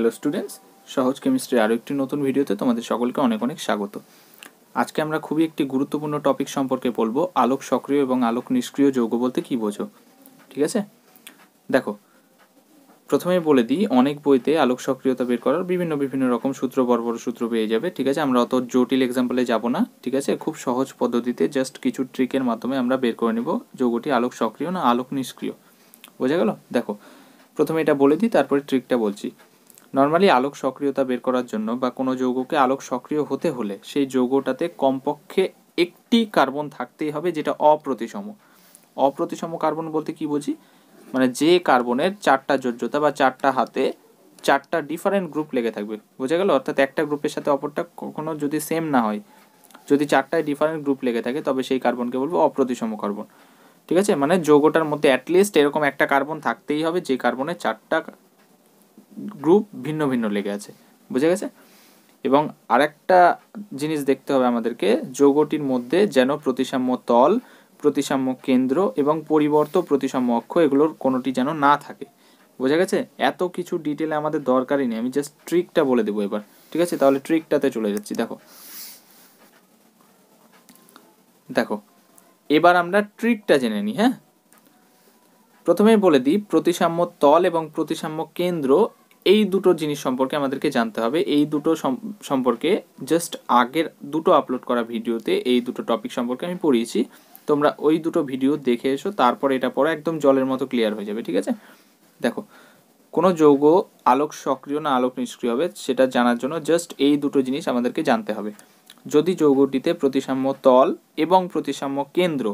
hello students সহজ chemistry আরও একটি নতুন ভিডিওতে তোমাদের সকলকে অনেক অনেক স্বাগত আজকে আমরা খুবই একটি গুরুত্বপূর্ণ টপিক সম্পর্কে বলবো আলোক সক্রিয় এবং আলোক নিষ্ক্রিয় যৌগ বলতে কী বোঝো ঠিক আছে দেখো প্রথমে বলে দিই অনেক বইতে আলোক সক্রিয়তা বের করার বিভিন্ন বিভিন্ন রকম সূত্র বড় বড় সূত্র পেয়ে যাবে ঠিক আছে আমরা অত জটিল এক্সাম্পলে যাব না ঠিক আছে খুব সহজ পদ্ধতিতে জাস্ট কিছু ট্রিকের মাধ্যমে আমরা বের করে নেব যৌগটি আলোক সক্রিয় না আলোক নিষ্ক্রিয় বোঝা গেল দেখো প্রথমে এটা বলে দিই তারপরে ট্রিকটা বলছি নর্মালি আলোক সক্রিয়তা বের করার জন্য বা কোনো যৌগকে আলোক সক্রিয় হতে হলে সেই যৌগটাতে কমপক্ষে একটি কার্বন থাকতেই হবে যেটা অপ্রতিসম অপ্রতিসম কার্বন বলতে কি বুঝি মানে যে কার্বনের চারটা যোজ্যতা বা চারটা হাতে চারটা ডিফারেন্ট গ্রুপ লেগে থাকবে বোঝা গেল অর্থাৎ একটা গ্রুপের সাথে অপরটা কখনো যদি সেম না হয় যদি চারটায় ডিফারেন্ট গ্রুপ লেগে থাকে তবে সেই কার্বনকে বলবো অপ্রতিসম কার্বন ঠিক আছে মানে যৌগটার মধ্যে অ্যাটলিস্ট এরকম একটা কার্বন থাকতেই হবে যে কার্বনের চারটা গ্রুপ ভিন্ন ভিন্ন লেগে আছে বুঝে গেছে এবং আরেকটা জিনিস দেখতে হবে আমাদেরকে যোগটির মধ্যে যেন প্রতিসাম্য তল প্রতিসাম্য কেন্দ্র এবং পরিবর্ত প্রতিসাম্য অক্ষ এগুলোর কোনোটি যেন না থাকে বোঝা গেছে এত কিছু ডিটেলে আমাদের দরকারই নেই আমি জাস্ট ট্রিকটা বলে দেবো এবার ঠিক আছে তাহলে ট্রিকটাতে চলে যাচ্ছি দেখো দেখো এবার আমরা ট্রিকটা জেনে নিই হ্যাঁ প্রথমেই বলে দিই প্রতিসাম্য তল এবং প্রতিসাম্য কেন্দ্র এই দুটো জিনিস সম্পর্কে আমাদেরকে জানতে হবে এই দুটো সম্পর্কে জাস্ট আগের দুটো আপলোড করা ভিডিওতে এই দুটো টপিক সম্পর্কে আমি পড়িয়েছি তোমরা ওই দুটো ভিডিও দেখে এসো তারপরে এটা পরে একদম জলের মতো ক্লিয়ার হয়ে যাবে ঠিক আছে দেখো কোনো যৌগ আলোক সক্রিয় না আলোক নিষ্ক্রিয় হবে সেটা জানার জন্য জাস্ট এই দুটো জিনিস আমাদেরকে জানতে হবে যদি যৌগটিতে প্রতিসাম্য তল এবং প্রতিসাম্য কেন্দ্র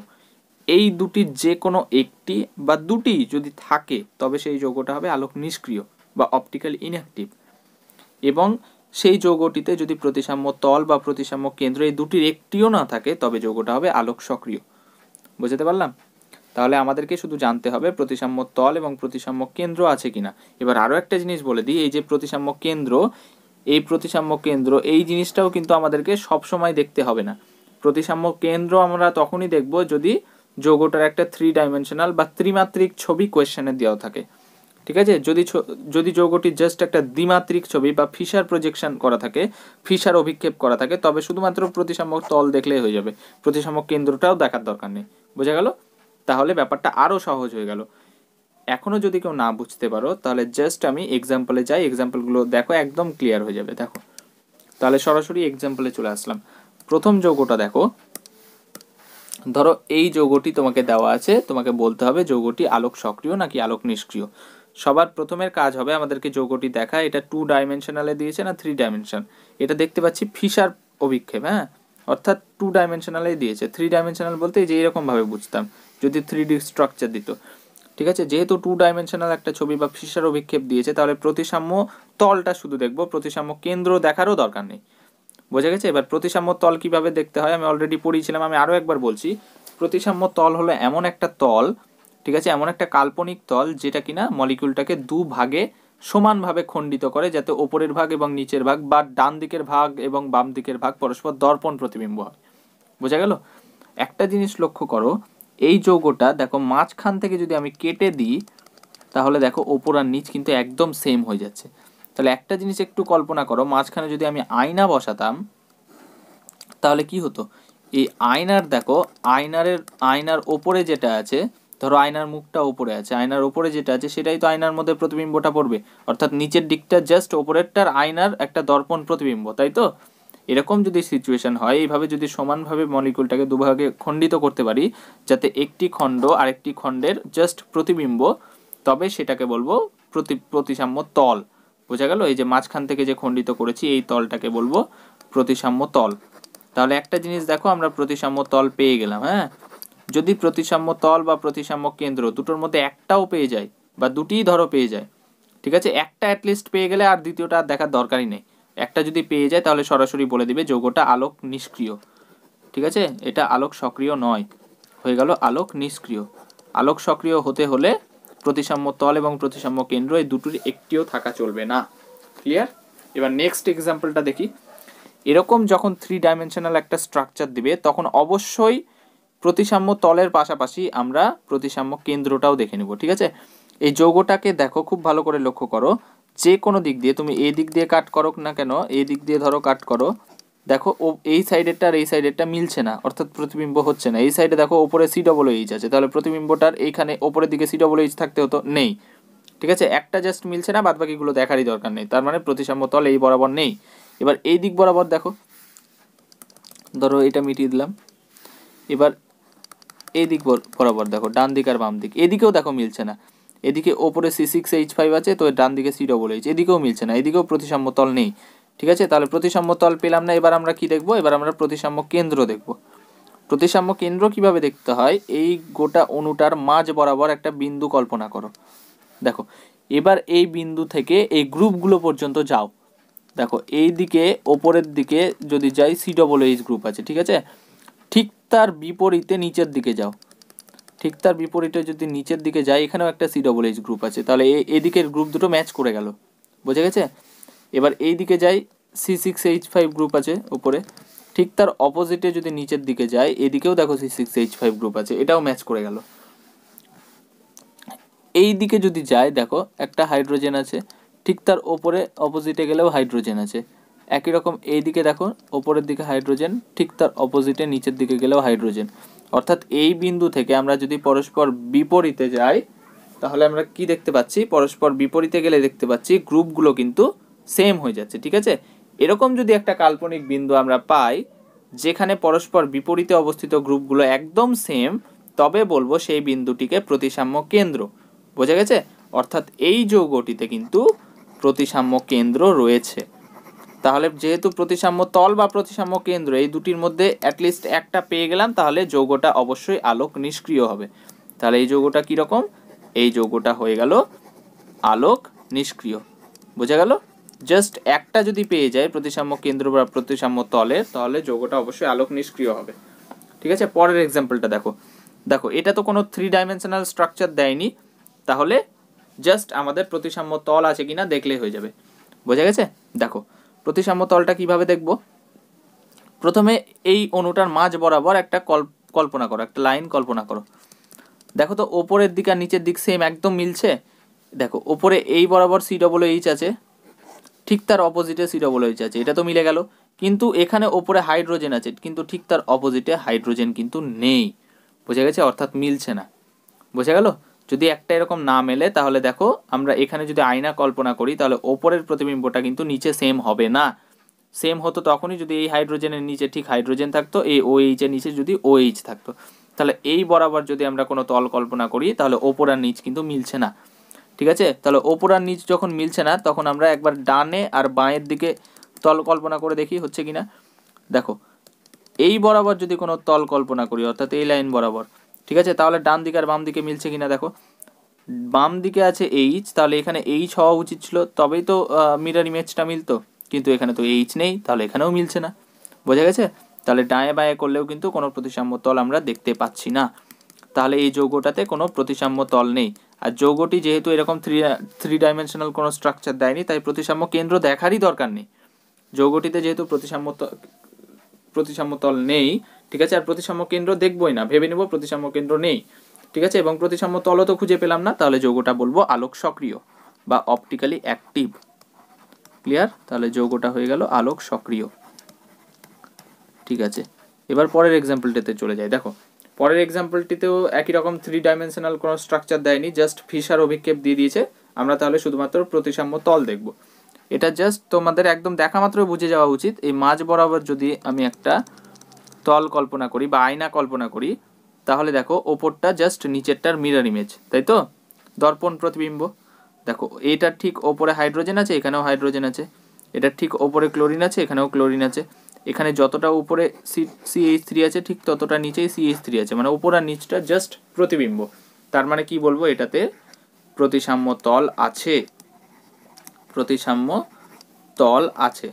এই দুটির যে কোনো একটি বা দুটি যদি থাকে তবে সেই যৌগটা হবে আলোক নিষ্ক্রিয় বা অপটিক্যাল ইনঅ্যাক্টিভ এবং সেই যৌগটিতে যদি প্রতিসাম্য তল বা প্রতিসাম্য কেন্দ্র এই দুটির একটিও না থাকে তবে যৌগটা হবে আলোক সক্রিয় বুঝতে পারলাম তাহলে আমাদেরকে শুধু জানতে হবে প্রতিসাম্য তল এবং প্রতিসাম্য কেন্দ্র আছে কিনা এবার আরও একটা জিনিস বলে দিই এই যে প্রতিসাম্য কেন্দ্র এই প্রতিসাম্য কেন্দ্র এই জিনিসটাও কিন্তু আমাদেরকে সবসময় দেখতে হবে না প্রতিসাম্য কেন্দ্র আমরা তখনই দেখব যদি যৌগটার একটা থ্রি ডাইমেনশনাল বা ত্রিমাত্রিক ছবি কোয়েশ্চেনে দেওয়া থাকে ঠিক আছে যদি যদি যৌগটি জাস্ট একটা দ্বিমাত্রিক ছবি বা ফিশার প্রজেকশন করা থাকে ফিশার অভিক্ষেপ করা থাকে তবে শুধুমাত্র প্রতিসাম্য তল দেখলেই হয়ে যাবে প্রতিসাম্য কেন্দ্রটাও দেখার দরকার নেই বোঝা গেল তাহলে ব্যাপারটা আরও সহজ হয়ে গেল এখনও যদি কেউ না বুঝতে পারো তাহলে জাস্ট আমি এক্সাম্পলে যাই এক্সাম্পলগুলো দেখো একদম ক্লিয়ার হয়ে যাবে দেখো তাহলে সরাসরি এক্সাম্পলে চলে আসলাম প্রথম যৌগটা দেখো ধরো এই যৌগটি তোমাকে দেওয়া আছে তোমাকে বলতে হবে যৌগটি আলোক সক্রিয় নাকি আলোক নিষ্ক্রিয় সবার প্রথমের কাজ হবে আমাদেরকে যৌগটি দেখা এটা টু ডাইমেনশনালে দিয়েছে না থ্রি ডাইমেনশন এটা দেখতে পাচ্ছি ফিসার অভিক্ষেপ হ্যাঁ অর্থাৎ টু ডাইমেনশনালে দিয়েছে থ্রি ডাইমেনশনাল বলতে যে এরকমভাবে বুঝতাম যদি থ্রি ডি স্ট্রাকচার দিত ঠিক আছে যেহেতু টু ডাইমেনশনাল একটা ছবি বা ফিসার অভিক্ষেপ দিয়েছে তাহলে প্রতিসাম্য তলটা শুধু দেখব প্রতিসাম্য কেন্দ্র দেখারও দরকার নেই বোঝা গেছে এবার প্রতিসাম্য তল কিভাবে দেখতে হয় আমি অলরেডি পড়িয়েছিলাম আমি আরও একবার বলছি প্রতিসাম্য তল হলো এমন একটা তল ঠিক আছে এমন একটা কাল্পনিক তল যেটা কিনা মলিকিউলটাকে দু ভাগে সমানভাবে খণ্ডিত করে যাতে ওপরের ভাগ এবং নিচের ভাগ বা ডান দিকের ভাগ এবং বাম দিকের ভাগ পরস্পর দর্পণ প্রতিবিম্ব হয় বোঝা গেল একটা জিনিস লক্ষ্য করো এই যৌগটা দেখো মাঝখান থেকে যদি আমি কেটে দিই তাহলে দেখো ওপর আর নিচ কিন্তু একদম সেম হয়ে যাচ্ছে তাহলে একটা জিনিস একটু কল্পনা করো মাঝখানে যদি আমি আয়না বসাতাম তাহলে কি হতো এই আয়নার দেখো আয়নারের আয়নার ওপরে যেটা আছে ধরো আয়নার মুখটা ওপরে আছে আয়নার ওপরে যেটা আছে সেটাই তো আয়নার মধ্যে প্রতিবিম্বটা পড়বে অর্থাৎ নিচের দিকটা জাস্ট ওপরেরটার আয়নার একটা দর্পণ প্রতিবিম্ব তাই তো এরকম যদি সিচুয়েশন হয় এইভাবে যদি সমানভাবে মলিকুলটাকে দুভাগে খণ্ডিত করতে পারি যাতে একটি খণ্ড আরেকটি খণ্ডের জাস্ট প্রতিবিম্ব তবে সেটাকে বলবো প্রতি প্রতিসাম্য তল বোঝা গেল এই যে মাঝখান থেকে যে খণ্ডিত করেছি এই তলটাকে বলবো প্রতিসাম্য তল তাহলে একটা জিনিস দেখো আমরা প্রতিসাম্য তল পেয়ে গেলাম হ্যাঁ যদি প্রতিসাম্য তল বা প্রতিসাম্য কেন্দ্র দুটোর মধ্যে একটাও পেয়ে যায় বা দুটিই ধরো পেয়ে যায় ঠিক আছে একটা অ্যাটলিস্ট পেয়ে গেলে আর দ্বিতীয়টা আর দেখার দরকারই নেই একটা যদি পেয়ে যায় তাহলে সরাসরি বলে দিবে যোগটা আলোক নিষ্ক্রিয় ঠিক আছে এটা আলোক সক্রিয় নয় হয়ে গেল আলোক নিষ্ক্রিয় আলোক সক্রিয় হতে হলে প্রতিসাম্য তল এবং প্রতিসাম্য কেন্দ্র এই দুটোর একটিও থাকা চলবে না ক্লিয়ার এবার নেক্সট এক্সাম্পলটা দেখি এরকম যখন থ্রি ডাইমেনশনাল একটা স্ট্রাকচার দিবে তখন অবশ্যই প্রতিসাম্য তলের পাশাপাশি আমরা প্রতিসাম্য কেন্দ্রটাও দেখে নেব ঠিক আছে এই যৌগটাকে দেখো খুব ভালো করে লক্ষ্য করো যে কোনো দিক দিয়ে তুমি এই দিক দিয়ে কাট করো না কেন এই দিক দিয়ে ধরো কাট করো দেখো ও এই সাইডেরটা আর এই সাইডেরটা মিলছে না অর্থাৎ প্রতিবিম্ব হচ্ছে না এই সাইডে দেখো ওপরে সি ডবল এইচ আছে তাহলে প্রতিবিম্বটার এইখানে ওপরের দিকে সি ডবল এইচ থাকতে হতো নেই ঠিক আছে একটা জাস্ট মিলছে না বাদ বাকিগুলো দেখারই দরকার নেই তার মানে প্রতিসাম্য তল এই বরাবর নেই এবার এই দিক বরাবর দেখো ধরো এটা মিটিয়ে দিলাম এবার এদিক বরাবর দেখো ডান দিক আর বাম দিক এদিকেও দেখো মিলছে না এদিকে ওপরে সি সিক্স এইচ ফাইভ আছে তো ডান দিকে সি ডবল এইচ এদিকেও মিলছে না এদিকেও প্রতিসাম্য তল নেই ঠিক আছে তাহলে প্রতিসাম্য তল পেলাম না এবার আমরা কি দেখব এবার আমরা প্রতিসাম্য কেন্দ্র দেখব প্রতিসাম্য কেন্দ্র কিভাবে দেখতে হয় এই গোটা অনুটার মাঝ বরাবর একটা বিন্দু কল্পনা করো দেখো এবার এই বিন্দু থেকে এই গ্রুপগুলো পর্যন্ত যাও দেখো এই দিকে ওপরের দিকে যদি যাই সি ডবল এইচ গ্রুপ আছে ঠিক আছে ঠিক তার বিপরীতে নিচের দিকে যাও ঠিক তার বিপরীতে যদি নিচের দিকে যাই এখানেও একটা সি ডবল এইচ গ্রুপ আছে তাহলে এদিকের গ্রুপ দুটো ম্যাচ করে গেল বুঝে গেছে এবার এই দিকে যাই C six H five group আছে ওপরে ঠিক তার অপোজিটে যদি নিচের দিকে যায় এদিকেও দেখো C six H five group আছে এটাও ম্যাচ করে গেল এই দিকে যদি যায় দেখো একটা হাইড্রোজেন আছে ঠিক তার ওপরে অপোজিটে গেলেও হাইড্রোজেন আছে একই রকম এই দিকে দেখো ওপরের দিকে হাইড্রোজেন ঠিক তার অপোজিটে নিচের দিকে গেলেও হাইড্রোজেন অর্থাৎ এই বিন্দু থেকে আমরা যদি পরস্পর বিপরীতে যাই তাহলে আমরা কি দেখতে পাচ্ছি পরস্পর বিপরীতে গেলে দেখতে পাচ্ছি গ্রুপগুলো কিন্তু সেম হয়ে যাচ্ছে ঠিক আছে এরকম যদি একটা কাল্পনিক বিন্দু আমরা পাই যেখানে পরস্পর বিপরীতে অবস্থিত গ্রুপগুলো একদম সেম তবে বলবো সেই বিন্দুটিকে প্রতিসাম্য কেন্দ্র বোঝা গেছে অর্থাৎ এই যৌগটিতে কিন্তু প্রতিসাম্য কেন্দ্র রয়েছে তাহলে যেহেতু প্রতিসাম্য তল বা প্রতিসাম্য কেন্দ্র এই দুটির মধ্যে অ্যাটলিস্ট একটা পেয়ে গেলাম তাহলে যৌগটা অবশ্যই আলোক নিষ্ক্রিয় হবে তাহলে এই যৌগটা কীরকম এই যৌগটা হয়ে গেল আলোক নিষ্ক্রিয় বোঝা গেল জাস্ট একটা যদি পেয়ে যায় প্রতিসাম্য কেন্দ্র বা প্রতিসাম্য তলে তাহলে যৌগটা অবশ্যই আলোক নিষ্ক্রিয় হবে ঠিক আছে পরের এক্সাম্পলটা দেখো দেখো এটা তো কোনো থ্রি ডাইমেনশনাল স্ট্রাকচার দেয়নি তাহলে জাস্ট আমাদের প্রতিসাম্য তল আছে কিনা দেখলেই হয়ে যাবে বোঝা গেছে দেখো প্রতিসাম্য তলটা কিভাবে দেখব প্রথমে এই অনুটার মাঝ বরাবর একটা কল্পনা করো একটা লাইন কল্পনা করো দেখো তো ওপরের দিক আর নিচের দিক সেম একদম মিলছে দেখো ওপরে এই বরাবর সি ডবল এইচ আছে ঠিক তার অপোজিটে সি ডবল এইচ আছে এটা তো মিলে গেল কিন্তু এখানে ওপরে হাইড্রোজেন আছে কিন্তু ঠিক তার অপোজিটে হাইড্রোজেন কিন্তু নেই বোঝা গেছে অর্থাৎ মিলছে না বোঝা গেলো যদি একটা এরকম না মেলে তাহলে দেখো আমরা এখানে যদি আয়না কল্পনা করি তাহলে ওপরের প্রতিবিম্বটা কিন্তু নিচে সেম হবে না সেম হতো তখনই যদি এই হাইড্রোজেনের নিচে ঠিক হাইড্রোজেন থাকতো এই ও এইচের নিচে যদি ও এইচ থাকতো তাহলে এই বরাবর যদি আমরা কোনো তল কল্পনা করি তাহলে ওপর আর নিচ কিন্তু মিলছে না ঠিক আছে তাহলে ওপর আর নিচ যখন মিলছে না তখন আমরা একবার ডানে আর বাঁয়ের দিকে তল কল্পনা করে দেখি হচ্ছে কি না দেখো এই বরাবর যদি কোনো তল কল্পনা করি অর্থাৎ এই লাইন বরাবর ঠিক আছে তাহলে ডান দিকে আর বাম দিকে মিলছে কিনা দেখো বাম দিকে আছে এইচ তাহলে এখানে এইচ হওয়া উচিত ছিল তবেই তো মিরার ইমেজটা মিলতো কিন্তু এখানে তো এইচ নেই তাহলে এখানেও মিলছে না বোঝা গেছে তাহলে ডায়ে বায়ে করলেও কিন্তু কোনো প্রতিসাম্য তল আমরা দেখতে পাচ্ছি না তাহলে এই যৌগটাতে কোনো প্রতিসাম্য তল নেই আর যৌগটি যেহেতু এরকম থ্রি থ্রি ডাইমেনশনাল কোনো স্ট্রাকচার দেয়নি তাই প্রতিসাম্য কেন্দ্র দেখারই দরকার নেই যৌগটিতে যেহেতু প্রতিসাম্য প্রতিসাম্য তল নেই ঠিক আছে আর প্রতিসাম্য কেন্দ্র দেখবই না ভেবে নেব প্রতিসাম্য কেন্দ্র নেই ঠিক আছে এবং প্রতিসাম্য তল তো খুঁজে পেলাম না তাহলে যৌগটা বলবো আলোক সক্রিয় বা অপটিক্যালি অ্যাক্টিভ ক্লিয়ার তাহলে যৌগটা হয়ে গেল আলোক সক্রিয় ঠিক আছে এবার পরের এক্সাম্পলটিতে চলে যাই দেখো পরের এক্সাম্পলটিতেও একই রকম থ্রি ডাইমেনশনাল কোনো স্ট্রাকচার দেয়নি জাস্ট ফিসার অভিক্ষেপ দিয়ে দিয়েছে আমরা তাহলে শুধুমাত্র প্রতিসাম্য তল দেখব এটা জাস্ট তোমাদের একদম দেখা মাত্র বুঝে যাওয়া উচিত এই মাঝ বরাবর যদি আমি একটা তল কল্পনা করি বা আয়না কল্পনা করি তাহলে দেখো ওপরটা জাস্ট নিচেরটার মিরার ইমেজ তাই তো দর্পণ প্রতিবিম্ব দেখো এটার ঠিক ওপরে হাইড্রোজেন আছে এখানেও হাইড্রোজেন আছে এটার ঠিক ওপরে ক্লোরিন আছে এখানেও ক্লোরিন আছে এখানে যতটা উপরে সি সিএইচ থ্রি আছে ঠিক ততটা নিচেই সিএইচ থ্রি আছে মানে ওপর আর নিচটা জাস্ট প্রতিবিম্ব তার মানে কি বলবো এটাতে প্রতিসাম্য তল আছে প্রতিসাম্য তল আছে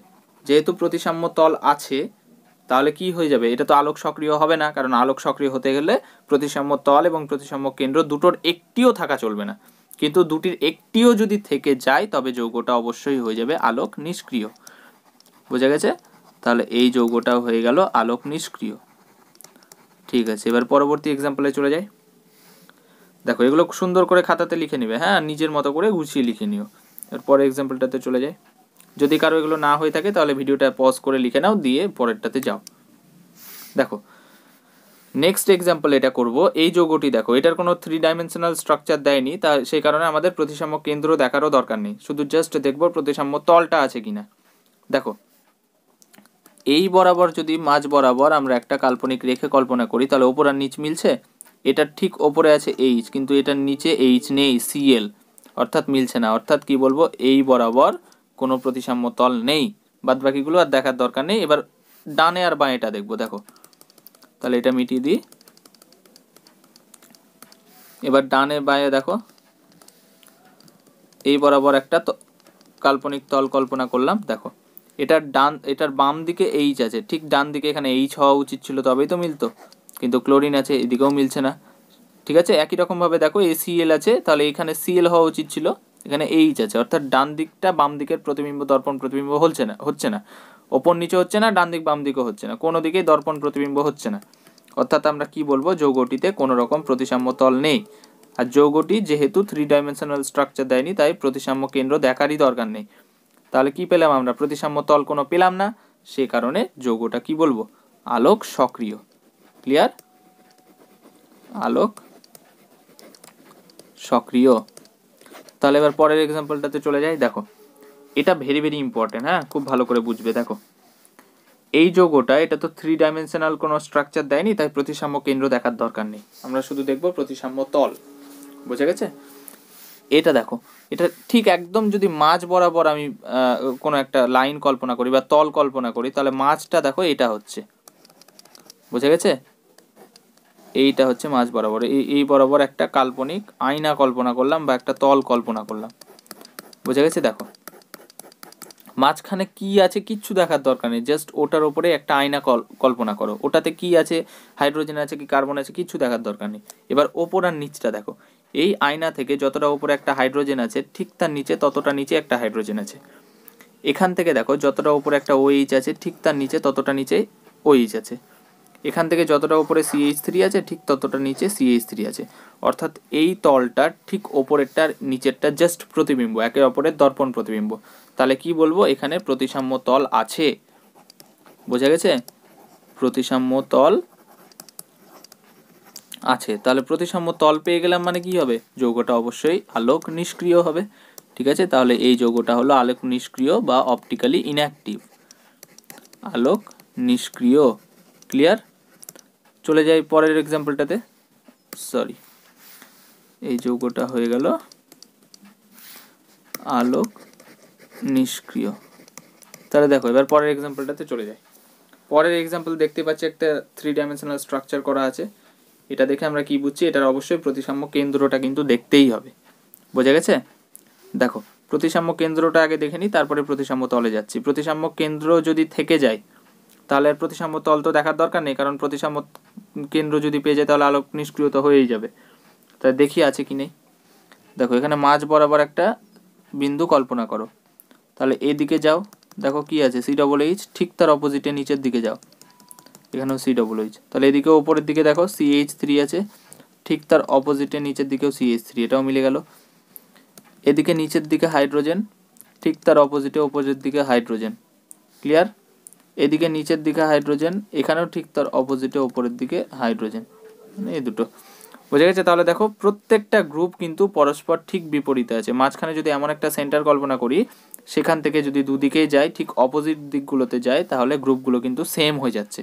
যেহেতু প্রতিসাম্য তল আছে তাহলে কি হয়ে যাবে এটা তো আলোক সক্রিয় হবে না কারণ আলোক সক্রিয় হতে গেলে প্রতিসাম্য তল এবং প্রতিসাম্য কেন্দ্র দুটোর একটিও থাকা চলবে না কিন্তু দুটির একটিও যদি থেকে যায় তবে যৌগটা অবশ্যই হয়ে যাবে আলোক নিষ্ক্রিয় বোঝা গেছে তাহলে এই যৌগটাও হয়ে গেল আলোক নিষ্ক্রিয় ঠিক আছে এবার পরবর্তী এক্সাম্পলে চলে যাই দেখো এগুলো সুন্দর করে খাতাতে লিখে নিবে হ্যাঁ নিজের মতো করে গুছিয়ে লিখে নিও এরপর এক্সাম্পলটাতে চলে যায় যদি কারো এগুলো না হয়ে থাকে তাহলে ভিডিওটা পজ করে লিখে নাও দিয়ে পরেরটাতে যাও দেখো নেক্সট এক্সাম্পল এটা করব এই যোগটি দেখো এটার কোনো থ্রি ডাইমেনশনাল স্ট্রাকচার দেয়নি তা সেই কারণে আমাদের প্রতিসাম্য কেন্দ্র দেখারও দরকার নেই শুধু জাস্ট দেখবো প্রতিসাম্য তলটা আছে কিনা দেখো এই বরাবর যদি মাঝ বরাবর আমরা একটা কাল্পনিক রেখে কল্পনা করি তাহলে ওপর আর নিচ মিলছে এটার ঠিক ওপরে আছে এইচ কিন্তু এটার নিচে এইচ নেই সিএল অর্থাৎ মিলছে না অর্থাৎ কি বলবো এই বরাবর কোনো প্রতিসাম্য তল নেই বাদ বাকিগুলো আর দেখার দরকার নেই এবার ডানে আর বাঁয়েটা দেখবো দেখো তাহলে এটা মিটিয়ে দিই এবার ডানে বাঁয়ে দেখো এই বরাবর একটা কাল্পনিক তল কল্পনা করলাম দেখো এটার ডান এটার বাম দিকে এইচ আছে ঠিক ডান দিকে এখানে এইচ হওয়া উচিত ছিল তবেই তো মিলতো কিন্তু ক্লোরিন আছে এদিকেও মিলছে না ঠিক আছে একই রকমভাবে দেখো এ সিএল আছে তাহলে এখানে সিএল হওয়া উচিত ছিল এখানে এইচ আছে অর্থাৎ ডান দিকটা বাম দিকের প্রতিবিম্ব দর্পণ প্রতিবিম্ব হচ্ছে না হচ্ছে না ওপর নিচে হচ্ছে না ডান দিক বাম দিকও হচ্ছে না কোনো দিকেই দর্পণ প্রতিবিম্ব হচ্ছে না অর্থাৎ আমরা কি বলবো যৌগটিতে কোনো রকম প্রতিসাম্য তল নেই আর যৌগটি যেহেতু থ্রি ডাইমেনশনাল স্ট্রাকচার দেয়নি তাই প্রতিসাম্য কেন্দ্র দেখারই দরকার নেই তাহলে কি পেলাম আমরা প্রতিসাম্য তল কোনো পেলাম না সে কারণে যৌগটা কি বলবো আলোক সক্রিয় ক্লিয়ার আলোক সক্রিয় তাহলে এবার পরের এক্সাম্পলটাতে চলে যাই দেখো এটা ভেরি ভেরি ইম্পর্টেন্ট হ্যাঁ খুব ভালো করে বুঝবে দেখো এই যোগটা এটা তো থ্রি ডাইমেনশনাল কোনো স্ট্রাকচার দেয়নি তাই প্রতিসাম্য কেন্দ্র দেখার দরকার নেই আমরা শুধু দেখব প্রতিসাম্য তল বোঝা গেছে এটা দেখো এটা ঠিক একদম যদি মাছ বরাবর আমি কোনো একটা লাইন কল্পনা করি বা তল কল্পনা করি তাহলে মাছটা দেখো এটা হচ্ছে বোঝা গেছে এইটা হচ্ছে মাঝ বরাবর এই এই বরাবর একটা কাল্পনিক আয়না কল্পনা করলাম বা একটা তল কল্পনা করলাম বোঝা গেছে দেখো মাঝখানে কি আছে কিচ্ছু দেখার দরকার নেই জাস্ট ওটার ওপরে একটা আয়না কল্পনা করো ওটাতে কি আছে হাইড্রোজেন আছে কি কার্বন আছে কিচ্ছু দেখার দরকার নেই এবার ওপর আর নিচটা দেখো এই আয়না থেকে যতটা ওপরে একটা হাইড্রোজেন আছে ঠিক তার নিচে ততটা নিচে একটা হাইড্রোজেন আছে এখান থেকে দেখো যতটা ওপরে একটা ওইচ আছে ঠিক তার নিচে ততটা নিচে ওইচ আছে এখান থেকে যতটা ওপরে সিএইচ থ্রি আছে ঠিক ততটা নিচে সিএইচ থ্রি আছে অর্থাৎ এই তলটার ঠিক ওপরেরটার নিচেরটা জাস্ট প্রতিবিম্ব একে অপরের দর্পণ প্রতিবিম্ব তাহলে কি বলবো এখানে প্রতিসাম্য তল আছে বোঝা গেছে প্রতিসাম্য তল আছে তাহলে প্রতিসাম্য তল পেয়ে গেলাম মানে কি হবে যৌগটা অবশ্যই আলোক নিষ্ক্রিয় হবে ঠিক আছে তাহলে এই যৌগটা হলো আলোক নিষ্ক্রিয় বা অপটিক্যালি ইনঅ্যাক্টিভ আলোক নিষ্ক্রিয় ক্লিয়ার চলে যাই পরের এক্সাম্পলটাতে সরি এই যৌগটা হয়ে গেল আলোক নিষ্ক্রিয় তাহলে দেখো এবার পরের এক্সাম্পলটাতে চলে যায় পরের এক্সাম্পল দেখতে পাচ্ছি একটা থ্রি ডাইমেনশনাল স্ট্রাকচার করা আছে এটা দেখে আমরা কি বুঝছি এটার অবশ্যই প্রতিসাম্য কেন্দ্রটা কিন্তু দেখতেই হবে বোঝা গেছে দেখো প্রতিসাম্য কেন্দ্রটা আগে দেখে নিই তারপরে প্রতিসাম্য তলে যাচ্ছি প্রতিসাম্য কেন্দ্র যদি থেকে যায় তাহলে আর প্রতিসাম্য তল তো দেখার দরকার নেই কারণ প্রতিসাম্য কেন্দ্র যদি পেয়ে যায় তাহলে আলোক নিষ্ক্রিয়ত হয়েই যাবে তা দেখি আছে কি নেই দেখো এখানে মাঝ বরাবর একটা বিন্দু কল্পনা করো তাহলে এদিকে যাও দেখো কি আছে সি ডবল এইচ ঠিক তার অপোজিটে নিচের দিকে যাও এখানেও সি ডবল এইচ তাহলে এদিকে ওপরের দিকে দেখো সি এইচ থ্রি আছে ঠিক তার অপোজিটে নিচের দিকেও সি এইচ থ্রি এটাও মিলে গেল এদিকে নিচের দিকে হাইড্রোজেন ঠিক তার অপোজিটে অপোজিট দিকে হাইড্রোজেন ক্লিয়ার এদিকে নিচের দিকে হাইড্রোজেন এখানেও ঠিক তার অপোজিটে ওপরের দিকে হাইড্রোজেন মানে এই দুটো বোঝা গেছে তাহলে দেখো প্রত্যেকটা গ্রুপ কিন্তু পরস্পর ঠিক বিপরীতে আছে মাঝখানে যদি এমন একটা সেন্টার কল্পনা করি সেখান থেকে যদি দুদিকেই যায় ঠিক অপোজিট দিকগুলোতে যায় তাহলে গ্রুপগুলো কিন্তু সেম হয়ে যাচ্ছে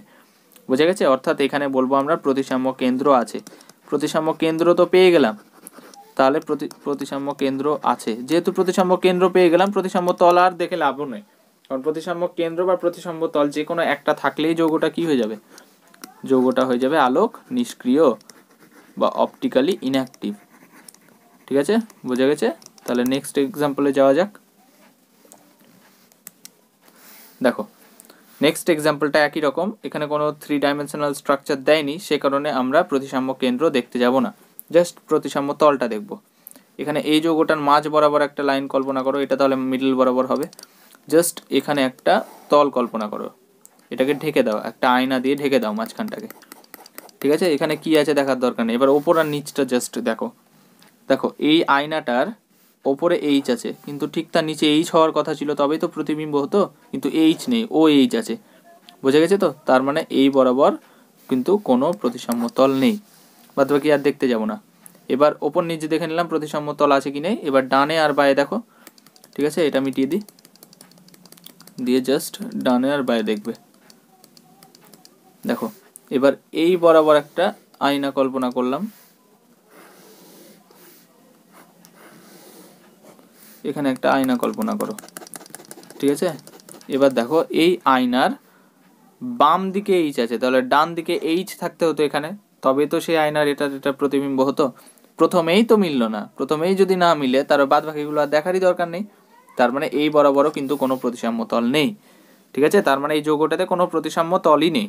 বোঝা গেছে অর্থাৎ এখানে বলবো আমরা প্রতিসাম্য কেন্দ্র আছে প্রতিসাম্য কেন্দ্র তো পেয়ে গেলাম তাহলে প্রতি প্রতিসাম্য কেন্দ্র আছে যেহেতু প্রতিসাম্য কেন্দ্র পেয়ে গেলাম প্রতিসাম্য তল আর দেখে লাভ নেই কারণ প্রতিসাম্য কেন্দ্র বা প্রতিসাম্য তল যে কোনো একটা থাকলেই যৌগটা কি হয়ে যাবে যৌগটা হয়ে যাবে আলোক নিষ্ক্রিয় বা অপটিক্যালি ইনঅ্যাক্টিভ ঠিক আছে বোঝা গেছে তাহলে নেক্সট এক্সাম্পলে যাওয়া যাক দেখো নেক্সট এক্সাম্পলটা একই রকম এখানে কোনো থ্রি ডাইমেনশনাল স্ট্রাকচার দেয়নি সে কারণে আমরা প্রতিসাম্য কেন্দ্র দেখতে যাব না জাস্ট প্রতিসাম্য তলটা দেখব এখানে এই যৌগটার মাঝ বরাবর একটা লাইন কল্পনা করো এটা তাহলে মিডল বরাবর হবে জাস্ট এখানে একটা তল কল্পনা করো এটাকে ঢেকে দাও একটা আয়না দিয়ে ঢেকে দাও মাঝখানটাকে ঠিক আছে এখানে কি আছে দেখার দরকার নেই এবার ওপর আর নিচটা জাস্ট দেখো দেখো এই আয়নাটার ওপরে এইচ আছে কিন্তু ঠিক তার নিচে এইচ হওয়ার কথা ছিল তবেই তো প্রতিবিম্ব হতো কিন্তু এইচ নেই ও এইচ আছে বুঝে গেছে তো তার মানে এই বরাবর কিন্তু কোনো প্রতিসাম্য তল নেই বাদ বাকি আর দেখতে যাব না এবার ওপর নিচে দেখে নিলাম প্রতিসাম্য তল আছে কি নেই এবার ডানে আর বায়ে দেখো ঠিক আছে এটা মিটিয়ে দিই দিয়ে জাস্ট ডানে আর বাই দেখবে দেখো এবার এই বরাবর একটা আয়না কল্পনা করলাম এখানে একটা আয়না কল্পনা করো ঠিক আছে এবার দেখো এই আয়নার বাম দিকে এইচ আছে তাহলে ডান দিকে এইচ থাকতে হতো এখানে তবে তো সেই আয়নার এটা এটা প্রতিবিম্ব হতো প্রথমেই তো মিললো না প্রথমেই যদি না মিলে তার বাদ বাকিগুলো আর দেখারই দরকার নেই তার মানে এই বরাবরও কিন্তু কোনো প্রতিসাম্য তল নেই ঠিক আছে তার মানে এই যৌগটাতে কোনো প্রতিসাম্য তলই নেই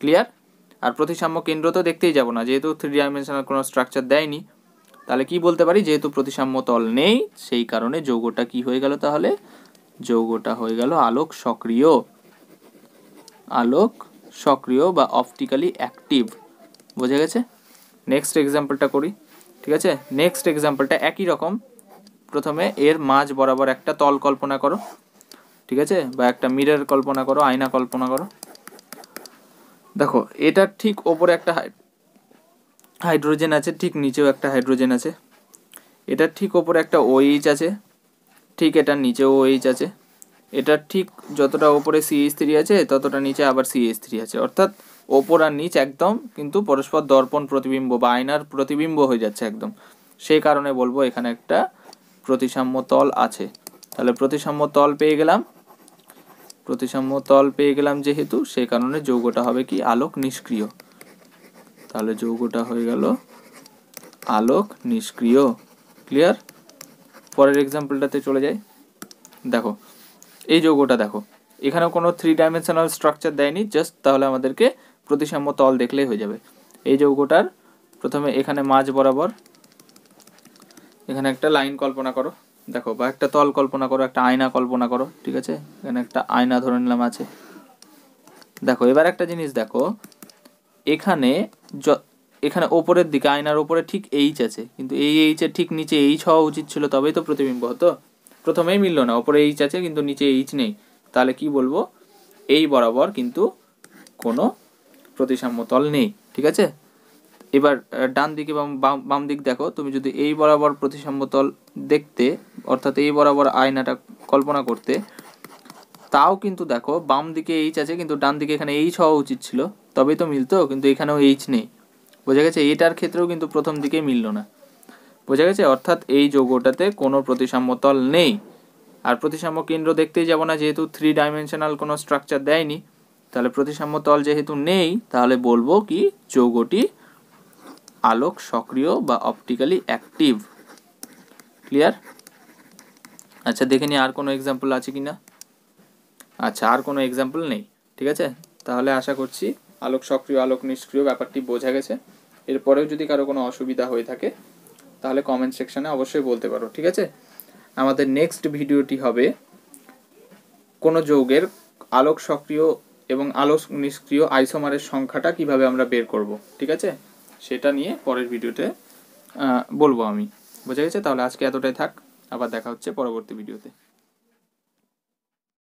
ক্লিয়ার আর প্রতিসাম্য কেন্দ্র তো দেখতেই যাব না যেহেতু থ্রি ডাইমেনশনাল কোনো স্ট্রাকচার দেয়নি তাহলে কি বলতে পারি যেহেতু প্রতিসাম্য তল নেই সেই কারণে যৌগটা কি হয়ে গেল তাহলে যৌগটা হয়ে গেল আলোক সক্রিয় আলোক সক্রিয় বা অপটিক্যালি অ্যাক্টিভ বোঝা গেছে নেক্সট এক্সাম্পলটা করি ঠিক আছে নেক্সট এক্সাম্পলটা একই রকম প্রথমে এর মাঝ বরাবর একটা তল কল্পনা করো ঠিক আছে বা একটা মিরার কল্পনা করো আয়না কল্পনা করো দেখো এটার ঠিক ওপরে একটা হাইড্রোজেন আছে ঠিক নিচেও একটা হাইড্রোজেন আছে এটার ঠিক ওপরে একটা ওইচ আছে ঠিক এটার নিচেও ওইচ আছে এটার ঠিক যতটা ওপরে সিএস থ্রি আছে ততটা নিচে আবার সিএস থ্রি আছে অর্থাৎ ওপর আর নিচ একদম কিন্তু পরস্পর দর্পণ প্রতিবিম্ব বা আয়নার প্রতিবিম্ব হয়ে যাচ্ছে একদম সেই কারণে বলবো এখানে একটা প্রতিসাম্য তল আছে তাহলে প্রতিসাম্য তল পেয়ে গেলাম প্রতিসাম্য তল পেয়ে গেলাম যেহেতু সেই কারণে যৌগটা হবে কি আলোক নিষ্ক্রিয় তাহলে যৌগটা হয়ে গেল আলোক নিষ্ক্রিয় ক্লিয়ার পরের এক্সাম্পলটাতে চলে যাই দেখো এই যৌগটা দেখো এখানে কোনো থ্রি ডাইমেনশনাল স্ট্রাকচার দেয়নি জাস্ট তাহলে আমাদেরকে প্রতিসাম্য তল দেখলেই হয়ে যাবে এই যৌগটার প্রথমে এখানে মাঝ বরাবর এখানে একটা লাইন কল্পনা করো দেখো বা একটা তল কল্পনা করো একটা আয়না কল্পনা করো ঠিক আছে এখানে একটা আয়না ধরে নিলাম আছে দেখো এবার একটা জিনিস দেখো এখানে এখানে ওপরের দিকে আয়নার ওপরে ঠিক এইচ আছে কিন্তু এই এইচের ঠিক নিচে এইচ হওয়া উচিত ছিল তবেই তো প্রতিবিম্ব হতো প্রথমেই মিলল না ওপরে এইচ আছে কিন্তু নিচে এইচ নেই তাহলে কি বলবো এই বরাবর কিন্তু কোনো প্রতিসাম্য তল নেই ঠিক আছে এবার ডান দিকে বাম বাম দিক দেখো তুমি যদি এই বরাবর প্রতিসাম্যতল দেখতে অর্থাৎ এই বরাবর আয়নাটা কল্পনা করতে তাও কিন্তু দেখো বাম দিকে এইচ আছে কিন্তু ডান দিকে এখানে এইচ হওয়া উচিত ছিল তবেই তো মিলতো কিন্তু এখানেও এইচ নেই বোঝা গেছে এটার ক্ষেত্রেও কিন্তু প্রথম দিকে মিলল না বোঝা গেছে অর্থাৎ এই যোগটাতে কোনো প্রতিসাম্যতল নেই আর প্রতিসাম্য কেন্দ্র দেখতেই যাবো না যেহেতু থ্রি ডাইমেনশনাল কোনো স্ট্রাকচার দেয়নি তাহলে প্রতিসাম্য তল যেহেতু নেই তাহলে বলবো কি যোগটি আলোক সক্রিয় বা অপটিক্যালি অ্যাক্টিভ ক্লিয়ার আচ্ছা দেখে নিই আর কোনো এক্সাম্পল আছে কি না আচ্ছা আর কোনো এক্সাম্পল নেই ঠিক আছে তাহলে আশা করছি আলোক সক্রিয় আলোক নিষ্ক্রিয় ব্যাপারটি বোঝা গেছে এরপরেও যদি কারো কোনো অসুবিধা হয়ে থাকে তাহলে কমেন্ট সেকশানে অবশ্যই বলতে পারো ঠিক আছে আমাদের নেক্সট ভিডিওটি হবে কোনো যৌগের আলোক সক্রিয় এবং আলোক নিষ্ক্রিয় আইসোমারের সংখ্যাটা কিভাবে আমরা বের করব ঠিক আছে সেটা নিয়ে পরের ভিডিওতে বলবো আমি বোঝা গেছে তাহলে আজকে এতটাই থাক আবার দেখা হচ্ছে পরবর্তী ভিডিওতে